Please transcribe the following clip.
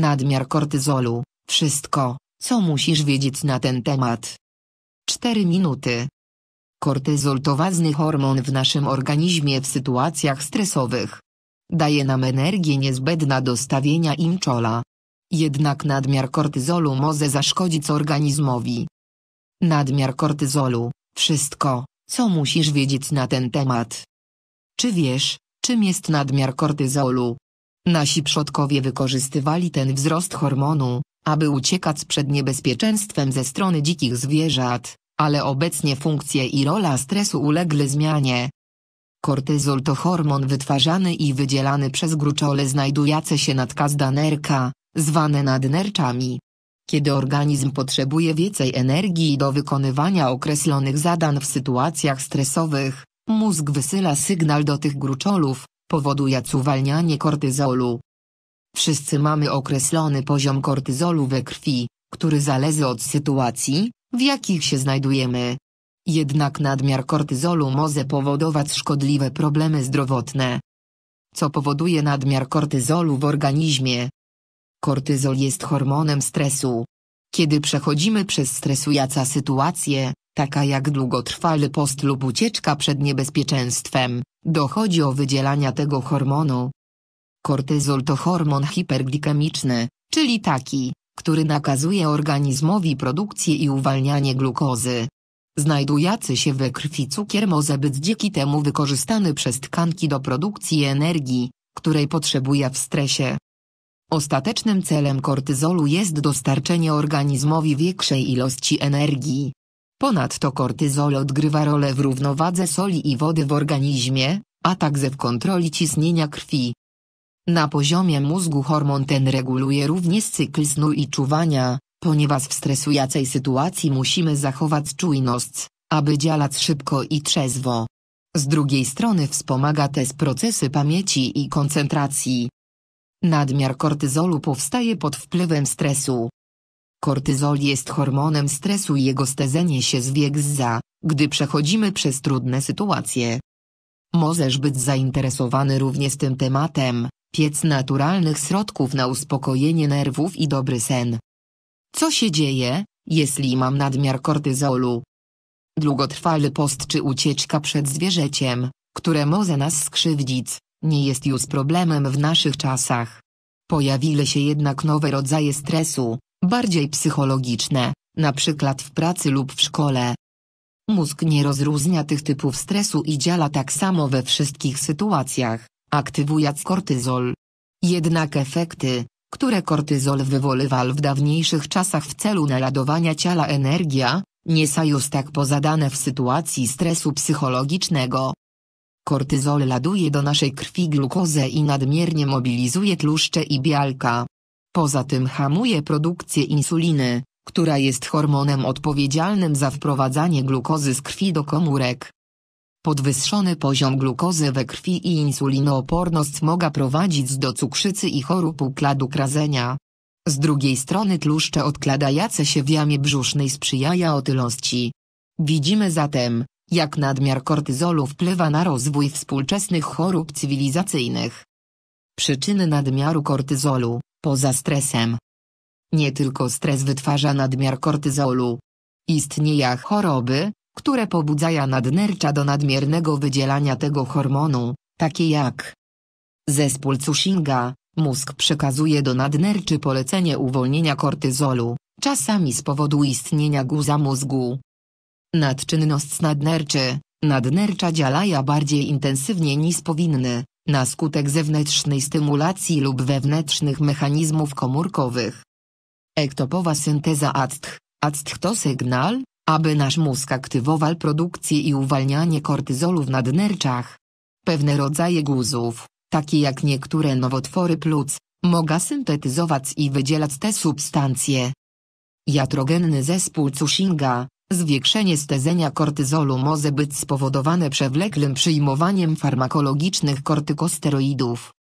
nadmiar kortyzolu, wszystko, co musisz wiedzieć na ten temat. 4 minuty. Kortyzol to ważny hormon w naszym organizmie w sytuacjach stresowych. Daje nam energię niezbędna do stawienia im czola. Jednak nadmiar kortyzolu może zaszkodzić organizmowi. Nadmiar kortyzolu wszystko, co musisz wiedzieć na ten temat. Czy wiesz, czym jest nadmiar kortyzolu? Nasi przodkowie wykorzystywali ten wzrost hormonu, aby uciekać przed niebezpieczeństwem ze strony dzikich zwierzat, ale obecnie funkcje i rola stresu uległy zmianie. Kortyzol to hormon wytwarzany i wydzielany przez gruczole znajdujące się nadkazda nerka, zwane nadnerczami. Kiedy organizm potrzebuje więcej energii do wykonywania określonych zadań w sytuacjach stresowych, mózg wysyła sygnał do tych gruczolów, powoduje uwalnianie kortyzolu. Wszyscy mamy określony poziom kortyzolu we krwi, który zależy od sytuacji, w jakich się znajdujemy. Jednak nadmiar kortyzolu może powodować szkodliwe problemy zdrowotne. Co powoduje nadmiar kortyzolu w organizmie? Kortyzol jest hormonem stresu. Kiedy przechodzimy przez stresujące sytuacje, taka jak długotrwały post lub ucieczka przed niebezpieczeństwem, dochodzi o wydzielania tego hormonu. Kortyzol to hormon hiperglikemiczny, czyli taki, który nakazuje organizmowi produkcję i uwalnianie glukozy. Znajdujący się we krwi cukier może być dzięki temu wykorzystany przez tkanki do produkcji energii, której potrzebuje w stresie. Ostatecznym celem kortyzolu jest dostarczenie organizmowi większej ilości energii, Ponadto kortyzol odgrywa rolę w równowadze soli i wody w organizmie, a także w kontroli ciśnienia krwi. Na poziomie mózgu hormon ten reguluje również cykl snu i czuwania, ponieważ w stresującej sytuacji musimy zachować czujność, aby działać szybko i trzezwo. Z drugiej strony wspomaga też procesy pamięci i koncentracji. Nadmiar kortyzolu powstaje pod wpływem stresu, Kortyzol jest hormonem stresu i jego stezenie się z wiek za, gdy przechodzimy przez trudne sytuacje. Możesz być zainteresowany również tym tematem, piec naturalnych środków na uspokojenie nerwów i dobry sen. Co się dzieje, jeśli mam nadmiar kortyzolu? Długotrwały post czy ucieczka przed zwierzęciem, które może nas skrzywdzić, nie jest już problemem w naszych czasach. Pojawiły się jednak nowe rodzaje stresu, bardziej psychologiczne, na przykład w pracy lub w szkole. Mózg nie rozróżnia tych typów stresu i działa tak samo we wszystkich sytuacjach, aktywując kortyzol. Jednak efekty, które kortyzol wywoływał w dawniejszych czasach w celu naladowania ciała energia, nie są już tak pozadane w sytuacji stresu psychologicznego. Kortyzol laduje do naszej krwi glukozę i nadmiernie mobilizuje tłuszcze i białka. Poza tym hamuje produkcję insuliny, która jest hormonem odpowiedzialnym za wprowadzanie glukozy z krwi do komórek. Podwyższony poziom glukozy we krwi i insulinooporność mogą prowadzić do cukrzycy i chorób układu krazenia. Z drugiej strony tłuszcze odkładające się w jamie brzusznej sprzyjają otylości. Widzimy zatem, jak nadmiar kortyzolu wpływa na rozwój współczesnych chorób cywilizacyjnych. Przyczyny nadmiaru kortyzolu Poza stresem. Nie tylko stres wytwarza nadmiar kortyzolu. Istnieją choroby, które pobudzają nadnercza do nadmiernego wydzielania tego hormonu, takie jak zespół Cushinga, mózg przekazuje do nadnerczy polecenie uwolnienia kortyzolu, czasami z powodu istnienia guza mózgu. Nadczynność nadnerczy, nadnercza działają bardziej intensywnie niż powinny, na skutek zewnętrznej stymulacji lub wewnętrznych mechanizmów komórkowych. Ektopowa synteza ACTH. ACTH to sygnał, aby nasz mózg aktywował produkcję i uwalnianie kortyzolu w nadnerczach. Pewne rodzaje guzów, takie jak niektóre nowotwory płuc, mogą syntetyzować i wydzielać te substancje. Jatrogenny zespół Cushinga Zwiększenie stezenia kortyzolu może być spowodowane przewlekłym przyjmowaniem farmakologicznych kortykosteroidów.